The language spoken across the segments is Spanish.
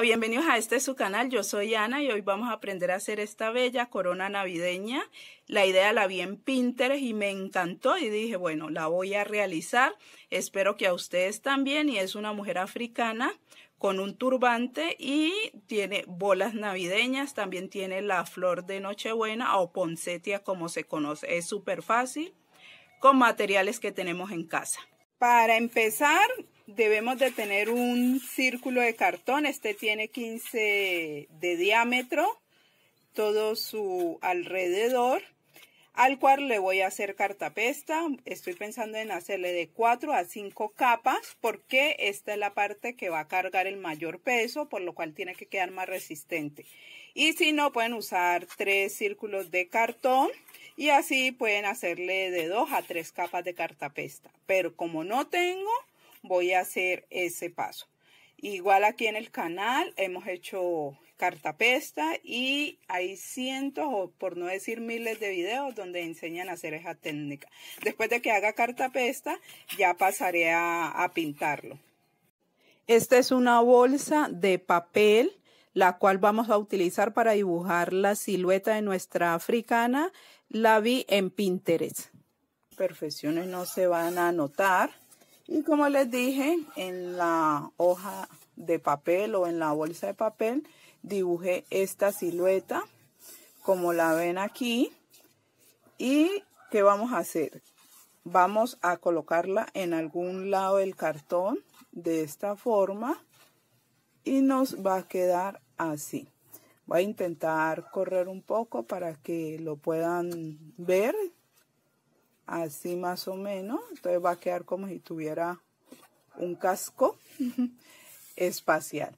bienvenidos a este su canal. Yo soy Ana y hoy vamos a aprender a hacer esta bella corona navideña. La idea la vi en Pinterest y me encantó y dije, bueno, la voy a realizar. Espero que a ustedes también. Y es una mujer africana con un turbante y tiene bolas navideñas. También tiene la flor de Nochebuena o poncetia como se conoce. Es súper fácil con materiales que tenemos en casa. Para empezar, debemos de tener un círculo de cartón. Este tiene 15 de diámetro, todo su alrededor, al cual le voy a hacer cartapesta. Estoy pensando en hacerle de 4 a 5 capas porque esta es la parte que va a cargar el mayor peso, por lo cual tiene que quedar más resistente. Y si no, pueden usar tres círculos de cartón y así pueden hacerle de 2 a 3 capas de cartapesta. Pero como no tengo, voy a hacer ese paso. Igual aquí en el canal hemos hecho cartapesta y hay cientos o por no decir miles de videos donde enseñan a hacer esa técnica. Después de que haga cartapesta ya pasaré a, pintarlo. Esta es una bolsa de papel la cual vamos a utilizar para dibujar la silueta de nuestra africana. La vi en Pinterest. Perfecciones no se van a notar y como les dije, en la hoja de papel o en la bolsa de papel, dibujé esta silueta, como la ven aquí. ¿Y qué vamos a hacer? Vamos a colocarla en algún lado del cartón, de esta forma. Y nos va a quedar así. Voy a intentar correr un poco para que lo puedan ver así más o menos. Entonces va a quedar como si tuviera un casco espacial.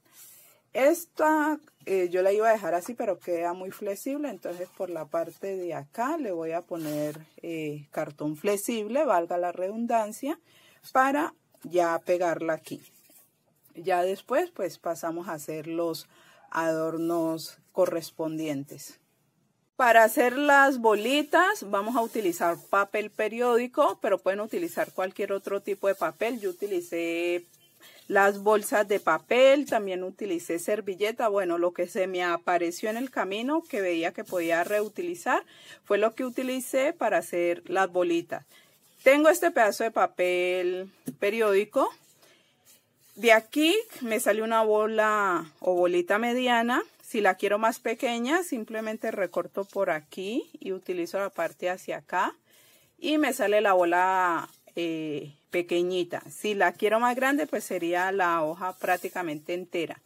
Esta eh, yo la iba a dejar así, pero queda muy flexible. Entonces por la parte de acá le voy a poner eh, cartón flexible, valga la redundancia, para ya pegarla aquí. Ya después pues pasamos a hacer los adornos correspondientes. Para hacer las bolitas vamos a utilizar papel periódico, pero pueden utilizar cualquier otro tipo de papel. Yo utilicé las bolsas de papel, también utilicé servilleta. Bueno, lo que se me apareció en el camino que veía que podía reutilizar fue lo que utilicé para hacer las bolitas. Tengo este pedazo de papel periódico. De aquí me sale una bola o bolita mediana si la quiero más pequeña, simplemente recorto por aquí y utilizo la parte hacia acá y me sale la bola eh, pequeñita. Si la quiero más grande, pues sería la hoja prácticamente entera.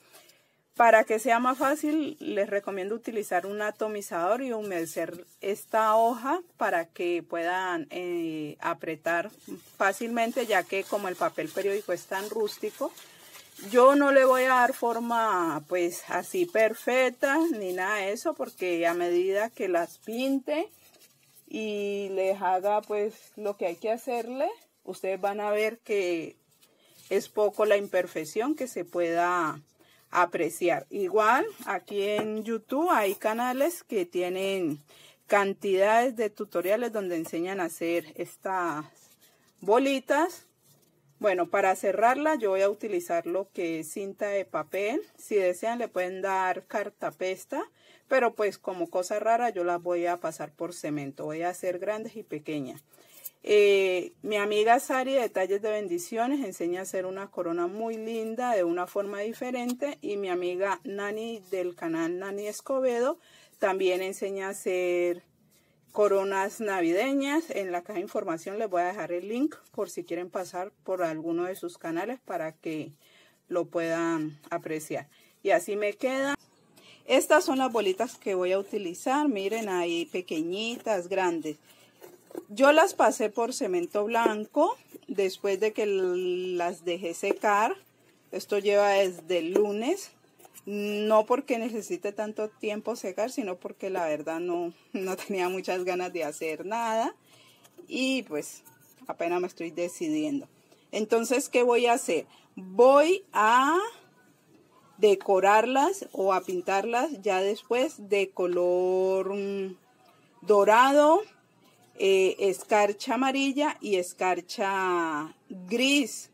Para que sea más fácil, les recomiendo utilizar un atomizador y humedecer esta hoja para que puedan eh, apretar fácilmente, ya que como el papel periódico es tan rústico, yo no le voy a dar forma pues así perfecta ni nada de eso porque a medida que las pinte y les haga pues lo que hay que hacerle, ustedes van a ver que es poco la imperfección que se pueda apreciar. Igual aquí en YouTube hay canales que tienen cantidades de tutoriales donde enseñan a hacer estas bolitas bueno, para cerrarla yo voy a utilizar lo que es cinta de papel. Si desean le pueden dar cartapesta, pero pues como cosa rara yo las voy a pasar por cemento. Voy a hacer grandes y pequeñas. Eh, mi amiga Sari detalles de Bendiciones enseña a hacer una corona muy linda de una forma diferente y mi amiga Nani del canal Nani Escobedo también enseña a hacer coronas navideñas. En la caja de información les voy a dejar el link por si quieren pasar por alguno de sus canales para que lo puedan apreciar. Y así me queda. Estas son las bolitas que voy a utilizar. Miren, ahí pequeñitas, grandes. Yo las pasé por cemento blanco después de que las dejé secar. Esto lleva desde el lunes no porque necesite tanto tiempo secar, sino porque la verdad no, tenía muchas ganas de hacer nada y pues apenas me estoy decidiendo. Entonces, ¿qué voy a hacer? Voy a decorarlas o a pintarlas ya después de color mm, dorado, eh, escarcha amarilla y escarcha gris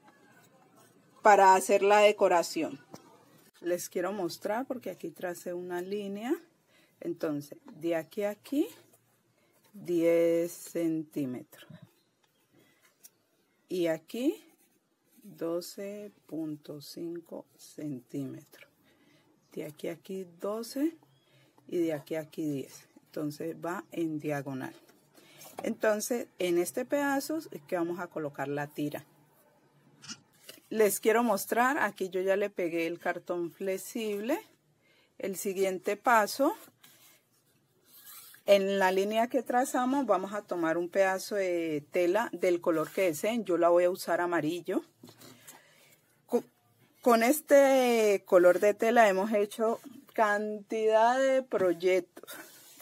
para hacer la decoración les quiero mostrar porque aquí tracé una línea. Entonces, de aquí a aquí, 10 centímetros. Y aquí, 12.5 centímetros. De aquí a aquí, 12 y de aquí a aquí 10. Entonces va en diagonal. Entonces, en este pedazo es que vamos a colocar la tira les quiero mostrar, aquí yo ya le pegué el cartón flexible. El siguiente paso, en la línea que trazamos vamos a tomar un pedazo de tela del color que deseen. Yo la voy a usar amarillo. Con este color de tela hemos hecho cantidad de proyectos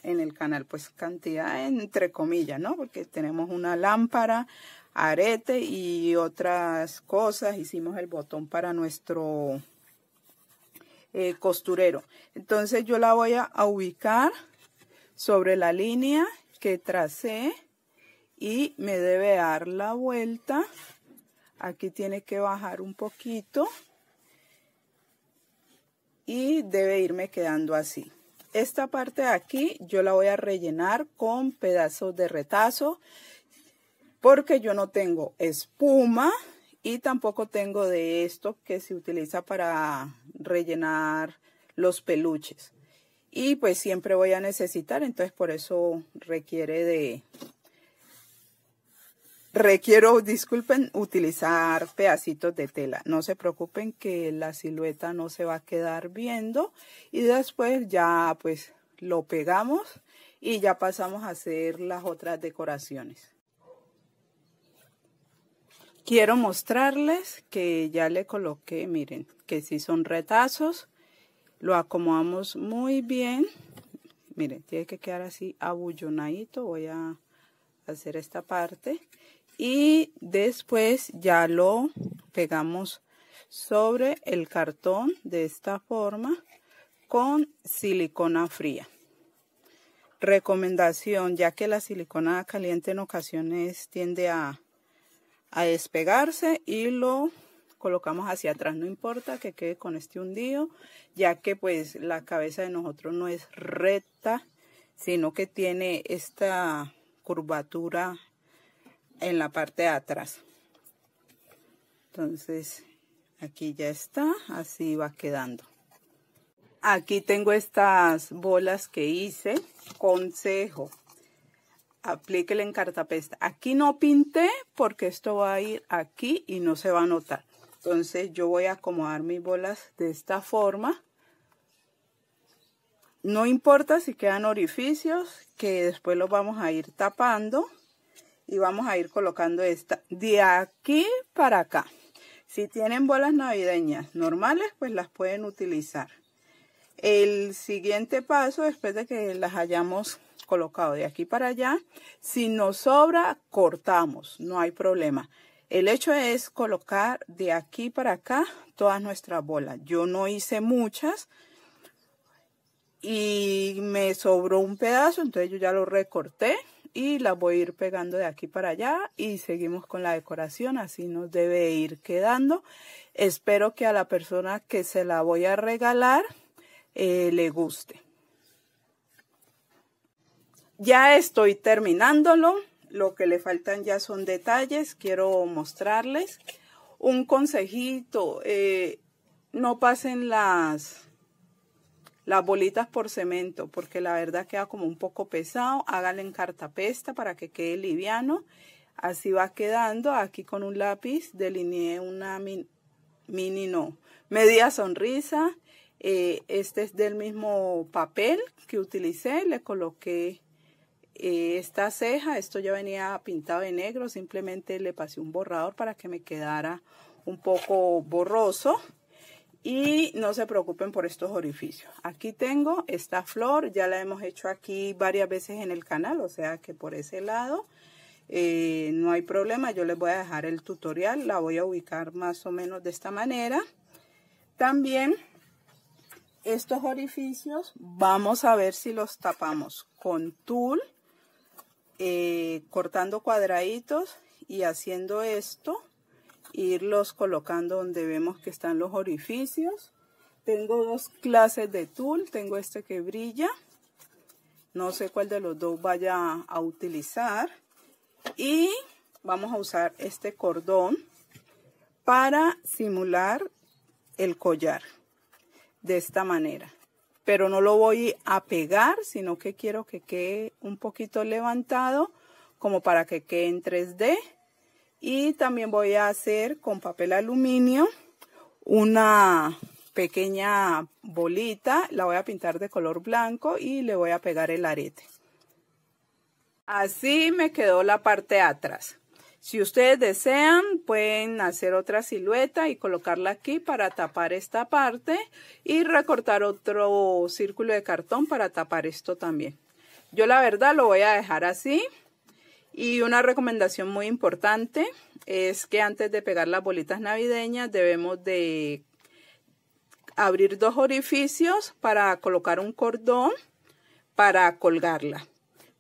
en el canal. Pues cantidad entre comillas, ¿no? Porque tenemos una lámpara, arete y otras cosas. Hicimos el botón para nuestro eh, costurero. Entonces yo la voy a ubicar sobre la línea que tracé y me debe dar la vuelta. Aquí tiene que bajar un poquito y debe irme quedando así. Esta parte de aquí yo la voy a rellenar con pedazos de retazo porque yo no tengo espuma y tampoco tengo de esto que se utiliza para rellenar los peluches. Y pues siempre voy a necesitar, entonces por eso requiere de... Requiero, disculpen, utilizar pedacitos de tela. No se preocupen que la silueta no se va a quedar viendo. Y después ya pues lo pegamos y ya pasamos a hacer las otras decoraciones. Quiero mostrarles que ya le coloqué, miren, que si son retazos, lo acomodamos muy bien. Miren, tiene que quedar así abullonadito, voy a hacer esta parte. Y después ya lo pegamos sobre el cartón de esta forma con silicona fría. Recomendación, ya que la silicona caliente en ocasiones tiende a despegarse y lo colocamos hacia atrás, no importa que quede con este hundido, ya que pues la cabeza de nosotros no es recta, sino que tiene esta curvatura en la parte de atrás. Entonces aquí ya está, así va quedando. Aquí tengo estas bolas que hice, consejo, aplíquele en cartapesta. Aquí no pinté porque esto va a ir aquí y no se va a notar. Entonces yo voy a acomodar mis bolas de esta forma. No importa si quedan orificios, que después los vamos a ir tapando y vamos a ir colocando esta de aquí para acá. Si tienen bolas navideñas normales, pues las pueden utilizar. El siguiente paso, después de que las hayamos colocado de aquí para allá. Si nos sobra, cortamos, no hay problema. El hecho es colocar de aquí para acá todas nuestras bolas. Yo no hice muchas y me sobró un pedazo, entonces yo ya lo recorté y la voy a ir pegando de aquí para allá y seguimos con la decoración, así nos debe ir quedando. Espero que a la persona que se la voy a regalar eh, le guste. Ya estoy terminándolo. Lo que le faltan ya son detalles. Quiero mostrarles. Un consejito. Eh, no pasen las, las bolitas por cemento porque la verdad queda como un poco pesado. Háganlo en cartapesta para que quede liviano. Así va quedando. Aquí con un lápiz delineé una mini no. Media sonrisa. Eh, este es del mismo papel que utilicé. Le coloqué eh, esta ceja, esto ya venía pintado de negro, simplemente le pasé un borrador para que me quedara un poco borroso. Y no se preocupen por estos orificios. Aquí tengo esta flor, ya la hemos hecho aquí varias veces en el canal, o sea que por ese lado eh, no hay problema. Yo les voy a dejar el tutorial, la voy a ubicar más o menos de esta manera. También estos orificios vamos a ver si los tapamos con tul eh, cortando cuadraditos y haciendo esto, irlos colocando donde vemos que están los orificios. Tengo dos clases de tul, tengo este que brilla, no sé cuál de los dos vaya a utilizar. Y vamos a usar este cordón para simular el collar de esta manera pero no lo voy a pegar, sino que quiero que quede un poquito levantado como para que quede en 3D. Y también voy a hacer con papel aluminio una pequeña bolita, la voy a pintar de color blanco y le voy a pegar el arete. Así me quedó la parte de atrás. Si ustedes desean, pueden hacer otra silueta y colocarla aquí para tapar esta parte y recortar otro círculo de cartón para tapar esto también. Yo la verdad lo voy a dejar así. Y una recomendación muy importante es que antes de pegar las bolitas navideñas debemos de abrir dos orificios para colocar un cordón para colgarla.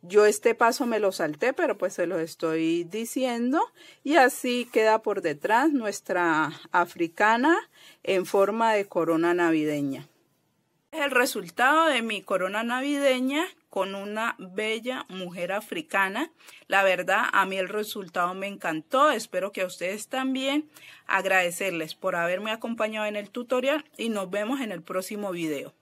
Yo este paso me lo salté, pero pues se lo estoy diciendo. Y así queda por detrás nuestra africana en forma de corona navideña. Es el resultado de mi corona navideña con una bella mujer africana. La verdad, a mí el resultado me encantó. Espero que a ustedes también. Agradecerles por haberme acompañado en el tutorial y nos vemos en el próximo video.